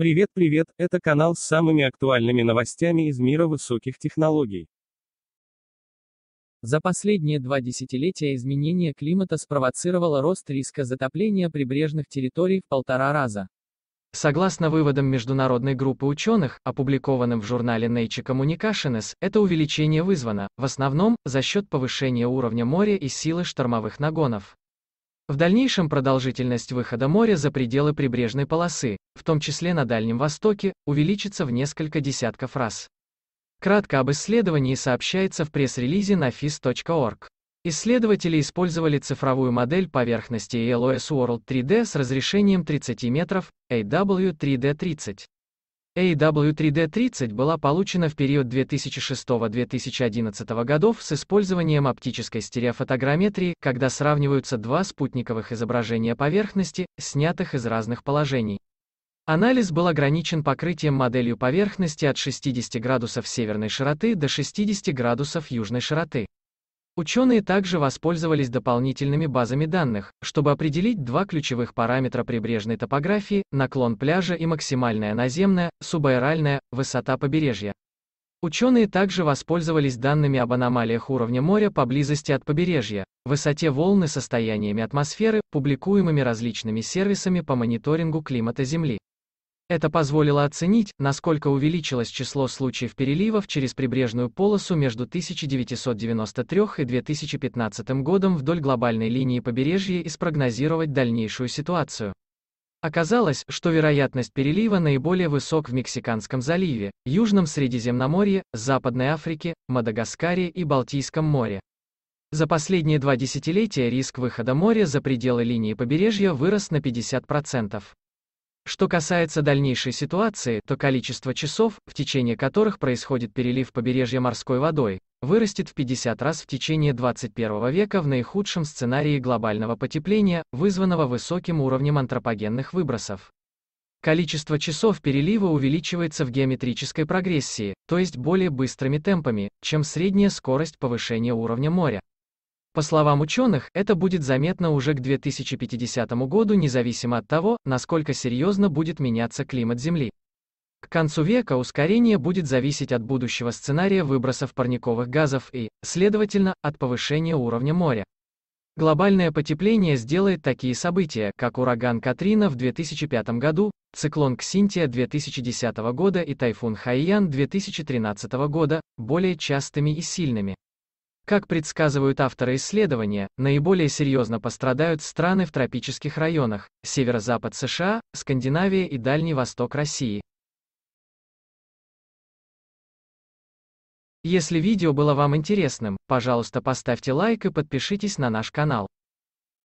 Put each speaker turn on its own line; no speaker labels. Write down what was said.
Привет, привет, это канал с самыми актуальными новостями из мира высоких технологий. За последние два десятилетия изменение климата спровоцировало рост риска затопления прибрежных территорий в полтора раза. Согласно выводам международной группы ученых, опубликованным в журнале Nature Communications, это увеличение вызвано, в основном, за счет повышения уровня моря и силы штормовых нагонов. В дальнейшем продолжительность выхода моря за пределы прибрежной полосы, в том числе на Дальнем Востоке, увеличится в несколько десятков раз. Кратко об исследовании сообщается в пресс-релизе на fis.org. Исследователи использовали цифровую модель поверхности ELOS World 3D с разрешением 30 метров, AW 3D 30. AW3D30 была получена в период 2006-2011 годов с использованием оптической стереофотограмметрии, когда сравниваются два спутниковых изображения поверхности, снятых из разных положений. Анализ был ограничен покрытием моделью поверхности от 60 градусов северной широты до 60 градусов южной широты. Ученые также воспользовались дополнительными базами данных, чтобы определить два ключевых параметра прибрежной топографии, наклон пляжа и максимальная наземная, субаэральная, высота побережья. Ученые также воспользовались данными об аномалиях уровня моря поблизости от побережья, высоте волны состояниями атмосферы, публикуемыми различными сервисами по мониторингу климата Земли. Это позволило оценить, насколько увеличилось число случаев переливов через прибрежную полосу между 1993 и 2015 годом вдоль глобальной линии побережья и спрогнозировать дальнейшую ситуацию. Оказалось, что вероятность перелива наиболее высок в Мексиканском заливе, Южном Средиземноморье, Западной Африке, Мадагаскаре и Балтийском море. За последние два десятилетия риск выхода моря за пределы линии побережья вырос на 50%. Что касается дальнейшей ситуации, то количество часов, в течение которых происходит перелив побережья морской водой, вырастет в 50 раз в течение 21 века в наихудшем сценарии глобального потепления, вызванного высоким уровнем антропогенных выбросов. Количество часов перелива увеличивается в геометрической прогрессии, то есть более быстрыми темпами, чем средняя скорость повышения уровня моря. По словам ученых, это будет заметно уже к 2050 году независимо от того, насколько серьезно будет меняться климат Земли. К концу века ускорение будет зависеть от будущего сценария выбросов парниковых газов и, следовательно, от повышения уровня моря. Глобальное потепление сделает такие события, как ураган Катрина в 2005 году, циклон Ксинтия 2010 года и тайфун Хайян 2013 года, более частыми и сильными. Как предсказывают авторы исследования, наиболее серьезно пострадают страны в тропических районах, северо-запад США, Скандинавия и Дальний Восток России. Если видео было вам интересным, пожалуйста поставьте лайк и подпишитесь на наш канал.